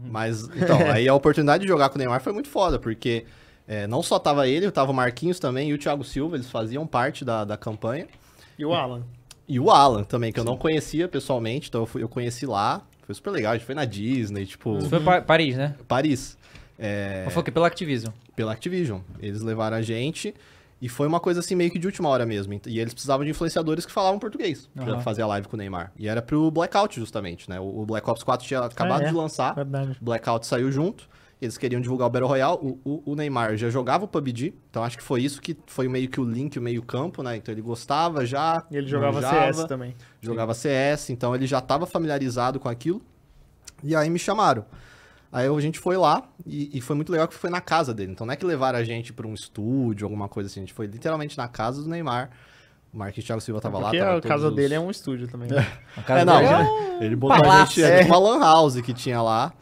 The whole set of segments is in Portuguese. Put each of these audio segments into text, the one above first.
Mas, então, aí a oportunidade de jogar com o Neymar foi muito foda, porque é, não só tava ele, tava o Marquinhos também e o Thiago Silva, eles faziam parte da, da campanha. E o Alan. E o Alan também, que eu não conhecia pessoalmente, então eu, fui, eu conheci lá. Foi super legal, a gente foi na Disney, tipo... Isso uhum. foi pa Paris, né? Paris. É... Mas foi que pela Activision. Pela Activision. Eles levaram a gente. E foi uma coisa assim meio que de última hora mesmo. E eles precisavam de influenciadores que falavam português uhum. pra fazer a live com o Neymar. E era pro Blackout, justamente, né? O Black Ops 4 tinha acabado ah, é. de lançar. Verdade. Blackout saiu junto. Eles queriam divulgar o Battle Royale. O, o, o, Neymar já jogava o PUBG. Então acho que foi isso que foi meio que o link, o meio-campo, né? Então ele gostava já. E ele jogava manjava, CS também. Jogava Sim. CS, então ele já estava familiarizado com aquilo. E aí me chamaram. Aí a gente foi lá e, e, foi muito legal que foi na casa dele. Então não é que levaram a gente para um estúdio, alguma coisa assim. A gente foi literalmente na casa do Neymar. O Marquinhos Thiago Silva tava Porque é lá. Porque a casa os... dele é um estúdio também. Né? É. A casa é, não, dele é, é um... ele botou Palácio, a gente é. numa tipo lan house que tinha lá.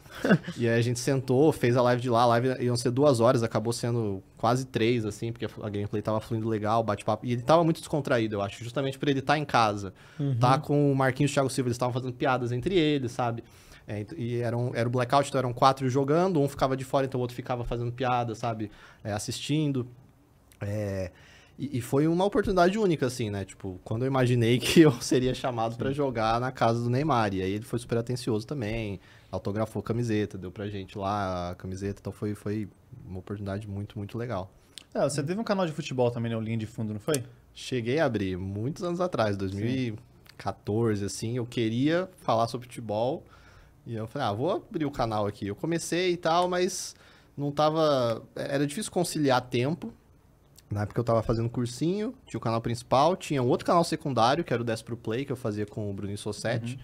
e aí a gente sentou, fez a live de lá. A live iam ser duas horas, acabou sendo quase três, assim, porque a gameplay tava fluindo legal, bate-papo. E ele tava muito descontraído, eu acho, justamente por ele estar tá em casa. Uhum. Tá com o Marquinhos e Thiago Silva, eles estavam fazendo piadas entre eles, sabe? É, então, e era, um, era o blackout, então eram quatro jogando, um ficava de fora, então o outro ficava fazendo piada, sabe? É, assistindo. É, e, e, foi uma oportunidade única, assim, né? Tipo, quando eu imaginei que eu seria chamado para jogar na casa do Neymar. E aí ele foi super atencioso também, autografou camiseta, deu pra gente lá a camiseta. Então foi, foi uma oportunidade muito, muito legal. É, você teve um canal de futebol também, né? O Linha de Fundo, não foi? Cheguei a abrir muitos anos atrás, 2014, Sim. assim. Eu queria falar sobre futebol. E eu falei, ah, vou abrir o canal aqui. Eu comecei e tal, mas não tava. Era difícil conciliar tempo. Na época eu tava fazendo cursinho, tinha o canal principal, tinha um outro canal secundário, que era o 10 Pro Play, que eu fazia com o Bruno Sossetti. Uhum.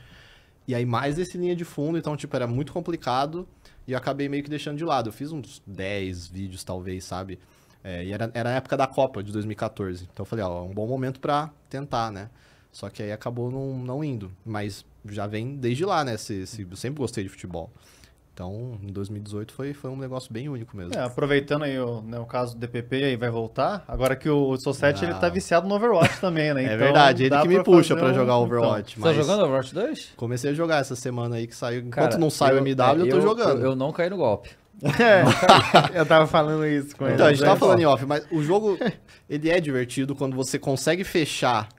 E aí mais desse linha de fundo, então, tipo, era muito complicado. E eu acabei meio que deixando de lado. Eu fiz uns 10 vídeos, talvez, sabe? É, e era, era a época da Copa de 2014. Então eu falei, ó, é um bom momento para tentar, né? Só que aí acabou não, não indo. Mas já vem desde lá, né? Se, se, eu sempre gostei de futebol. Então, em 2018 foi, foi um negócio bem único mesmo. É, aproveitando aí o, né, o caso do DPP, aí vai voltar. Agora que o Society ah. ele tá viciado no Overwatch também, né? é então, verdade, ele que me puxa para um... jogar então, Overwatch. Então, mas... Você tá jogando Overwatch 2? Comecei a jogar essa semana aí que saiu. Cara, Enquanto não sai o MW, eu, eu tô é, jogando. Eu, eu não caí no golpe. É, eu tava falando isso com então, ele. Então, a gente tava tá falando em off, mas o jogo, ele é divertido quando você consegue fechar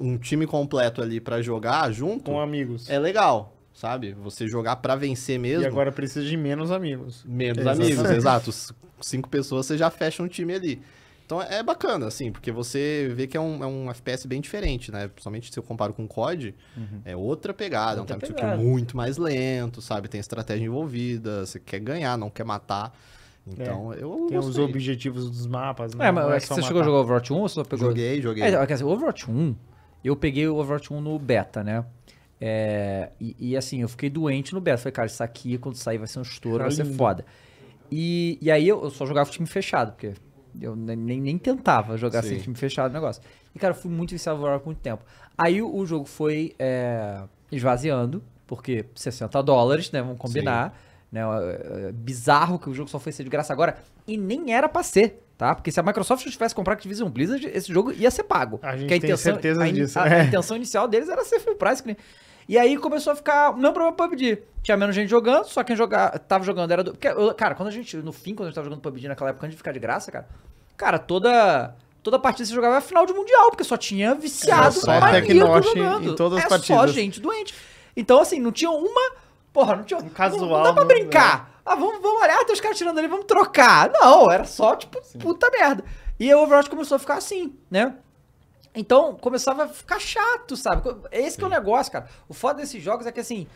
um time completo ali para jogar junto. Com amigos. É legal sabe? Você jogar para vencer mesmo. E agora precisa de menos amigos. Menos amigos, exato. Cinco pessoas você já fecha um time ali. Então é, é bacana, assim, porque você vê que é um, é um FPS bem diferente, né? Principalmente se eu comparo com o COD, uhum. é outra pegada, é outra é um time que é muito mais lento, sabe? Tem estratégia envolvida, você quer ganhar, não quer matar. É. Então, é. eu Tem os objetivos dos mapas, né? É, mas é, é você matar. chegou a jogar Overwatch 1 ou só pegou... Joguei, joguei. É, quer dizer, Overwatch 1, eu peguei o Overwatch 1 no beta, né? É, e, e, assim, eu fiquei doente no beta. Falei, cara, isso aqui, quando sair, vai ser um estouro, Caralho. vai ser foda. E, e aí eu, só jogava o time fechado, porque eu nem, nem tentava jogar assim, Sim. sem time fechado o negócio. E, cara, eu fui muito viciado por muito tempo. Aí o, o jogo foi é, esvaziando, porque 60 dólares, né? Vamos combinar. Sim. Né? É, é, bizarro que o jogo só foi ser de graça agora. E nem era pra ser, tá? Porque se a Microsoft tivesse comprado a Activision Blizzard, esse jogo ia ser pago. A gente tem intenção, certeza a in, disso. A, é. Né? a, intenção inicial deles era ser full price. Que e aí começou a ficar o mesmo problema PUBG. Tinha menos gente jogando, só quem jogava, tava jogando era do. Porque, cara, quando a gente. No fim, quando a gente tava jogando PUBG naquela época, antes de ficar de graça, cara. Cara, toda. Toda partida você jogava a final de mundial, porque só tinha viciado é só maníaco jogando. Em todas as é partidas. só gente doente. Então, assim, não tinha uma Porra, não tinha. Um casual. Não, não dá pra né? brincar. Não. É. Ah, vamos, vamos olhar, tem os caras tirando ali, vamos trocar. Não, era só, tipo, Sim. puta merda. E o Overwatch começou a ficar assim, né? Então, começava a ficar chato, sabe? Esse é o negócio, cara. O foda desses jogos é que, assim,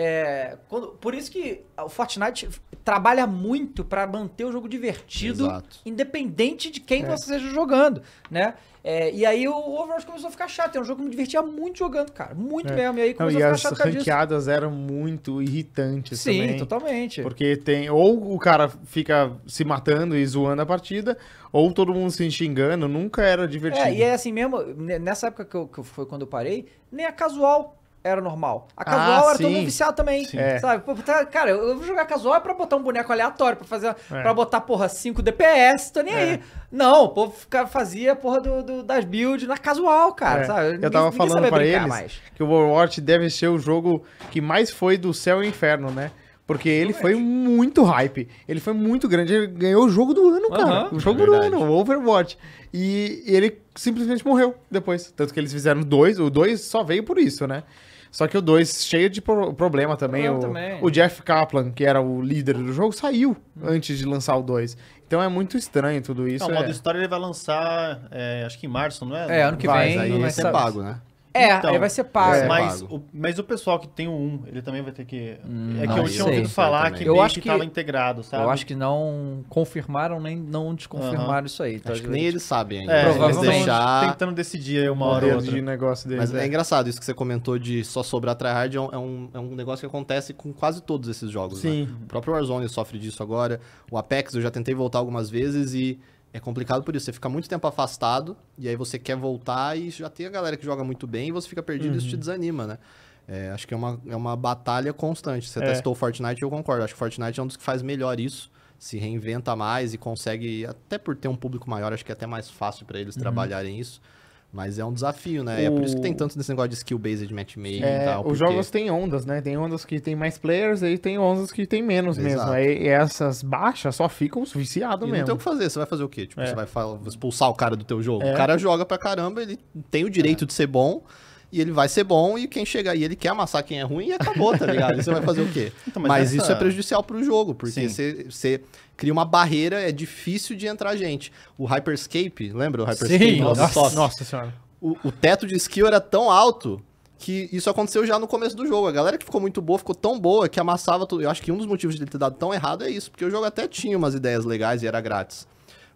é, quando, por isso que o Fortnite trabalha muito para manter o jogo divertido, Exato. independente de quem é. você esteja jogando, né? É, e aí o Overwatch começou a ficar chato. É um jogo que me divertia muito jogando, cara. Muito é. mesmo. E aí começou Não, a ficar chato. as ranqueadas eram muito irritantes Sim, também. totalmente. Porque tem. Ou o cara fica se matando e zoando a partida, ou todo mundo se xingando. Nunca era divertido. É, e é assim mesmo. Nessa época que, eu, que foi quando eu parei, nem a é casual era normal. A ah, casual ah, era sim. todo mundo viciado também, é. sabe? Tá, cara, eu vou jogar casual é pra botar um boneco aleatório, pra, fazer, é. botar, porra, 5 DPS, tô nem é. aí. Não, o povo fazia, porra, do, do das builds na casual, cara, é. sabe? Ninguém, eu tava falando pra eles mais. que o Overwatch deve ser o jogo que mais foi do céu e inferno, né? Porque ele foi muito hype. Ele foi muito grande. Ele ganhou o jogo do ano, cara. Uhum, o jogo é do ano, o Overwatch. E ele simplesmente morreu depois. Tanto que eles fizeram dois. O dois só veio por isso, né? Só que o 2, cheio de pro problema também. o, também. o Jeff Kaplan, que era o líder do jogo, saiu antes de lançar o 2. Então é muito estranho tudo isso. Não, o modo é... história ele vai lançar, é, acho que em março, não é? É, ano que vai, vem. Aí não vai ser pago, né? É, então, aí vai ser pago. É, mas, pago. O, mas o pessoal que tem o 1, ele também vai ter que. Hum, é que não, eu tinha ouvido falar que eu acho que, que integrado, sabe? Eu acho que não confirmaram nem não desconfirmaram uhum. isso aí. Então acho que nem eles sabem ainda. É, Provavelmente. Eles deixar... tentando decidir aí uma hora ou outra. De negócio deles, mas é. é. engraçado isso que você comentou de só sobrar tryhard. É, é um, é um negócio que acontece com quase todos esses jogos. Né? Sim. Né? O próprio Warzone sofre disso agora. O Apex eu já tentei voltar algumas vezes e é complicado por isso. Você fica muito tempo afastado e aí você quer voltar e já tem a galera que joga muito bem e você fica perdido uhum. e isso te uhum. desanima, né? É, acho que é uma, é uma batalha constante. Você é. testou Fortnite, eu concordo. Acho que Fortnite é um dos que faz melhor isso. Se reinventa mais e consegue, até por ter um público maior, acho que é até mais fácil para eles uhum. trabalharem isso. Mas é um desafio, né? O... É por isso que tem tanto desse negócio de skill-based matchmaking é, e tal. Os porque... jogos têm ondas, né? Tem ondas que tem mais players e tem ondas que tem menos Exato. mesmo. Aí essas baixas só ficam viciado mesmo. Não tem o que fazer, você vai fazer o quê? Tipo, é. você vai expulsar o cara do teu jogo. É. O cara joga pra caramba, ele tem o direito é. de ser bom, e ele vai ser bom e quem chegar e ele quer amassar quem é ruim e acabou, tá ligado? E você vai fazer o quê? Então, mas, mas essa... isso é prejudicial pro jogo, porque você, você cria uma barreira, é difícil de entrar gente. O Hyperscape, lembra o Hyperscape? Sim, nossa, nossa, nossa senhora. O, o teto de skill era tão alto que isso aconteceu já no começo do jogo. A galera que ficou muito boa ficou tão boa que amassava tudo. Eu acho que um dos motivos de ele ter dado tão errado é isso, porque o jogo até tinha umas ideias legais e era grátis.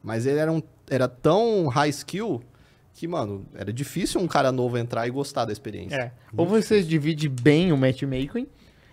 Mas ele era, um, era tão high skill que, mano, era difícil um cara novo entrar e gostar da experiência. É. Ou você difícil. divide bem o matchmaking,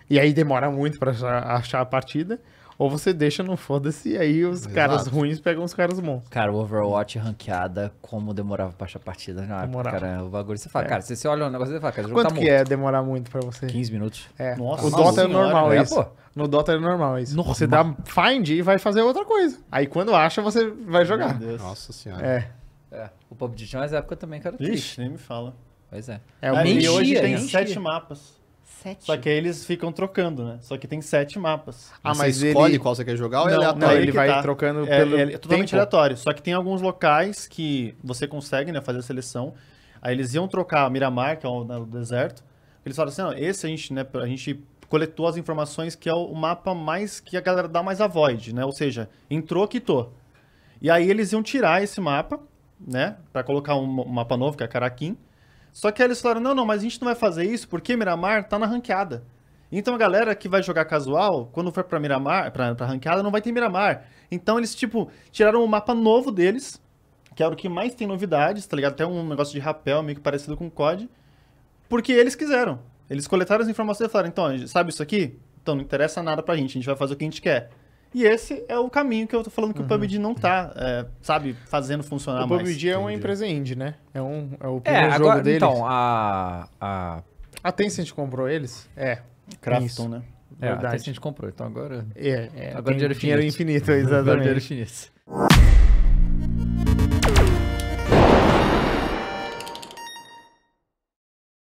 e aí demora muito para achar a partida, ou você deixa no foda-se, e aí os Exato. caras ruins pegam os caras bons. Cara, o Overwatch ranqueada, como demorava pra achar a partida na né? época, cara. O bagulho, você fala, é. cara, você, você olha o negócio e fala, cara, o jogo tá Quanto tá que é demorar muito pra você? 15 minutos. É. Nossa, o Dota é normal é, isso. no Dota é normal isso. Nossa, Você dá find e vai fazer outra coisa. Aí quando acha, você vai jogar. Nossa senhora. É. É, o Pub de Jones, na é época, também que era triste. Ixi, nem me fala. Pois é. é o e hoje tem sete mapas. Sete. Só que aí eles ficam trocando, né? Só que tem sete mapas. Ah, mas você escolhe ele... qual você quer jogar ou é não, é aleatório? Não, ele, vai tá. trocando é, pelo. É, é totalmente tempo. aleatório. Só que tem alguns locais que você consegue né, fazer a seleção. Aí eles iam trocar Miramar, que é o no né, deserto. Eles falaram assim: não, esse a gente, né, a gente coletou as informações que é o mapa mais que a galera dá mais a void, né? Ou seja, entrou, quitou. E aí eles iam tirar esse mapa né? Para colocar um mapa novo, que é Caraquim. Só que aí eles falaram, não, não, mas a gente não vai fazer isso porque Miramar tá na ranqueada. Então a galera que vai jogar casual, quando for pra Miramar, pra, pra ranqueada, não vai ter Miramar. Então eles, tipo, tiraram um mapa novo deles, que era o que mais tem novidades, tá ligado? Até um negócio de rapel meio que parecido com o COD. Porque eles quiseram. Eles coletaram as informações e falaram, então, sabe isso aqui? Então não interessa nada pra gente, a gente vai fazer o que a gente quer. E esse é o caminho que eu tô falando que uhum. o PUBG não tá, é, sabe, fazendo funcionar mais. O PUBG é uma empresa indie, né? É, um, é o é, primeiro é, agora, jogo deles. Então, a, a... A Tencent comprou eles? É. Crafton, né? É, Verdade. a Tencent comprou, então agora... É, é agora é dinheiro infinito. Dinheiro infinito, exatamente. agora dinheiro é infinito.